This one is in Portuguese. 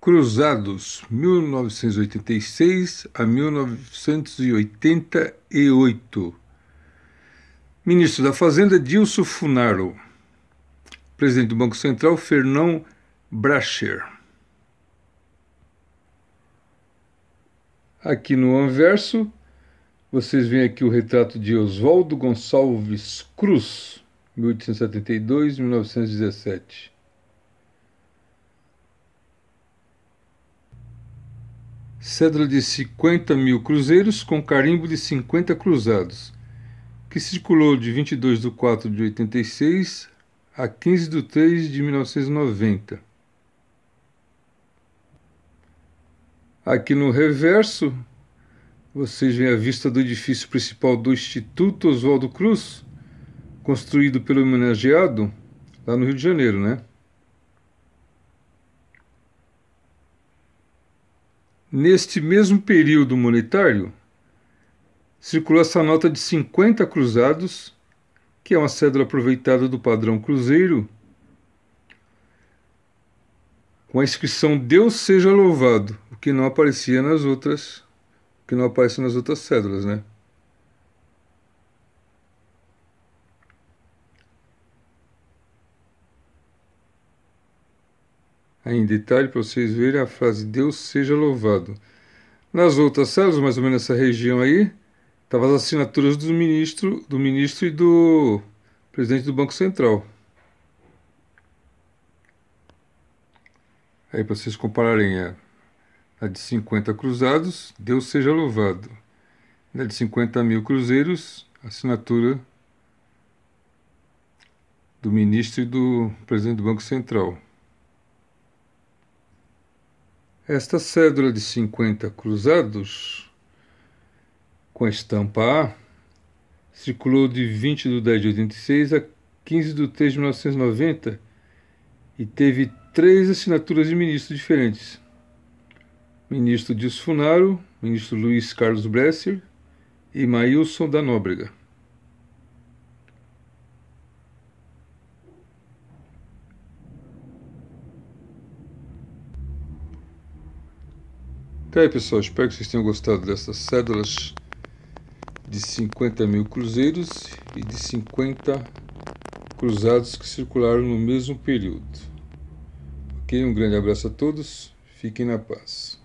Cruzados, 1986 a 1988. Ministro da Fazenda, Dilso Funaro. Presidente do Banco Central, Fernão Bracher. Aqui no anverso, vocês veem aqui o retrato de Oswaldo Gonçalves Cruz, 1872-1917. cédula de 50 mil cruzeiros com carimbo de 50 cruzados, que circulou de 22 de 4 de 86 a 15 de 3 de 1990. Aqui no reverso, vocês veem a vista do edifício principal do Instituto Oswaldo Cruz, construído pelo homenageado lá no Rio de Janeiro, né? Neste mesmo período monetário, circulou essa nota de 50 cruzados, que é uma cédula aproveitada do padrão cruzeiro, com a inscrição Deus seja louvado, o que não aparecia nas outras, que não aparece nas outras cédulas, né? aí em detalhe para vocês verem a frase Deus seja louvado. Nas outras células, mais ou menos nessa região aí, estavam as assinaturas do ministro, do ministro e do presidente do Banco Central. Aí para vocês compararem a, é a de 50 cruzados, Deus seja louvado. Na de 50 mil cruzeiros, assinatura do ministro e do presidente do Banco Central. Esta cédula de 50 cruzados, com a estampa A, circulou de 20 de 10 de 86 a 15 de 3 de 1990 e teve três assinaturas de ministros diferentes. Ministro Dias Funaro, ministro Luiz Carlos Bresser e Maílson da Nóbrega. Então aí, pessoal, espero que vocês tenham gostado dessas cédulas de 50 mil cruzeiros e de 50 cruzados que circularam no mesmo período. Ok? Um grande abraço a todos, fiquem na paz.